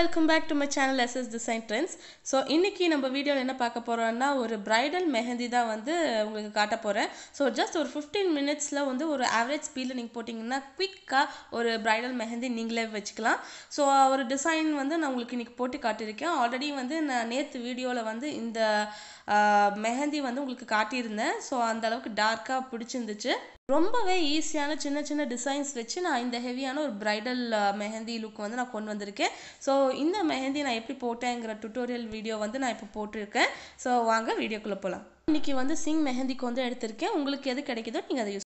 welcome back to my channel SS design trends so இன்றைக்கி நம்ம வீடியோவில் என்ன பார்க்க போகிறோம்னா ஒரு ப்ரைடல் மெஹந்தி தான் வந்து உங்களுக்கு காட்ட போகிறேன் ஸோ ஜஸ்ட் ஒரு ஃபிஃப்டீன் மினிட்ஸில் வந்து ஒரு ஆவரேஜ் ஸ்பீடில் நீங்கள் போட்டிங்கன்னா குயிக்காக ஒரு ப்ரைடல் மெஹந்தி நீங்களே வச்சுக்கலாம் ஸோ ஒரு டிசைன் வந்து நான் உங்களுக்கு இன்றைக்கி போட்டு காட்டியிருக்கேன் ஆல்ரெடி வந்து நான் நேற்று வீடியோவில் வந்து இந்த மெஹந்தி வந்து உங்களுக்கு காட்டியிருந்தேன் ஸோ அந்த அளவுக்கு டார்க்காக பிடிச்சிருந்துச்சு ரொம்பவே ஈஸியான சின்ன சின்ன டிசைன்ஸ் வச்சு நான் இந்த ஹெவியான ஒரு ப்ரைடல் மெஹந்தி லுக் வந்து நான் கொண்டு வந்திருக்கேன் ஸோ இந்த மெஹந்தி நான் எப்படி போட்டேங்கிற டுட்டோரியல் வீடியோ வந்து நான் இப்போ போட்டிருக்கேன் ஸோ வாங்க வீடியோக்குள்ளே போகலாம் இன்றைக்கி வந்து சிங் மெஹந்திக்கு வந்து எடுத்திருக்கேன் உங்களுக்கு எது கிடைக்குதோ நீங்கள் அதை யூஸ்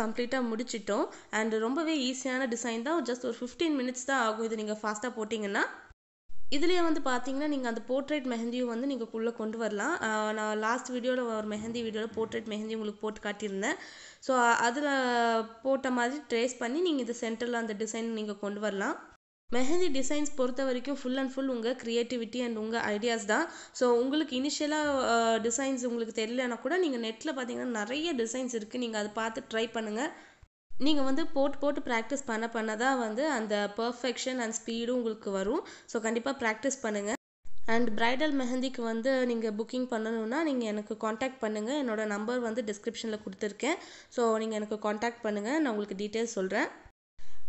கம்ப்ளீட்டாக முடிச்சிட்டோம் அண்ட் ரொம்பவே ஈஸியான டிசைன் தான் ஜஸ்ட் ஒரு ஃபிஃப்டீன் மினிட்ஸ் தான் ஆகும் இது நீங்கள் ஃபாஸ்ட்டாக போட்டிங்கன்னா இதுலேயே வந்து பார்த்தீங்கன்னா நீங்கள் அந்த போர்ட்ரேட் மெஹந்தியும் வந்து நீங்கள் உள்ளே கொண்டு வரலாம் நான் லாஸ்ட் வீடியோவில் ஒரு மெஹந்தி வீடியோவில் போர்ட்ரேட் மெஹந்தி உங்களுக்கு போட்டு காட்டியிருந்தேன் ஸோ அதில் போட்ட மாதிரி ட்ரேஸ் பண்ணி நீங்கள் இது சென்டரில் அந்த டிசைன் நீங்கள் கொண்டு வரலாம் மெஹந்தி டிசைன்ஸ் பொறுத்த வரைக்கும் ஃபுல் அண்ட் ஃபுல் உங்கள் க்ரியேட்டிவிட்டி அண்ட் உங்கள் ஐடியாஸ் தான் ஸோ உங்களுக்கு இனிஷியலாக டிசைன்ஸ் உங்களுக்கு தெரியலனா கூட நீங்கள் நெட்டில் பார்த்தீங்கன்னா நிறைய டிசைன்ஸ் இருக்குது நீங்கள் அதை பார்த்து ட்ரை பண்ணுங்கள் நீங்கள் வந்து போட்டு போட்டு ப்ராக்டிஸ் பண்ண பண்ண தான் வந்து அந்த பர்ஃபெக்ஷன் அண்ட் ஸ்பீடும் உங்களுக்கு வரும் ஸோ கண்டிப்பாக ப்ராக்டிஸ் பண்ணுங்கள் அண்ட் பிரைடல் மெஹந்திக்கு வந்து நீங்கள் புக்கிங் பண்ணணுன்னா நீங்கள் எனக்கு காண்டாக்ட் பண்ணுங்கள் என்னோடய நம்பர் வந்து டிஸ்கிரிப்ஷனில் கொடுத்துருக்கேன் ஸோ நீங்கள் எனக்கு காண்டாக்ட் பண்ணுங்கள் நான் உங்களுக்கு டீட்டெயில்ஸ் சொல்கிறேன்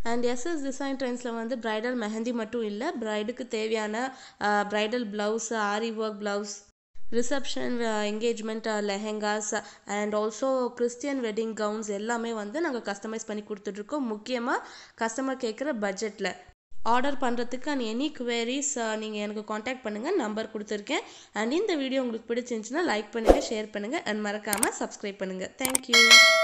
அண்ட் எஸ்எஸ் டிசைன் ட்ரெண்ட்ஸில் வந்து ப்ரைடல் மெஹந்தி மட்டும் இல்லை ப்ரைடுக்கு தேவையான bridal blouse aari work blouse reception engagement lehengas and also Christian wedding gowns எல்லாமே வந்து நாங்கள் கஸ்டமைஸ் பண்ணி கொடுத்துட்ருக்கோம் முக்கியமாக கஸ்டமர் கேட்குற பட்ஜெட்டில் ஆர்டர் பண்ணுறதுக்கு அண்ட் எனி குவேரிஸ் நீங்கள் எனக்கு காண்டாக்ட் பண்ணுங்கள் நம்பர் கொடுத்துருக்கேன் அண்ட் இந்த வீடியோ உங்களுக்கு பிடிச்சிருந்துச்சுன்னா லைக் பண்ணுங்கள் ஷேர் பண்ணுங்கள் அண்ட் மறக்காமல் சப்ஸ்கிரைப் பண்ணுங்கள் தேங்க்யூ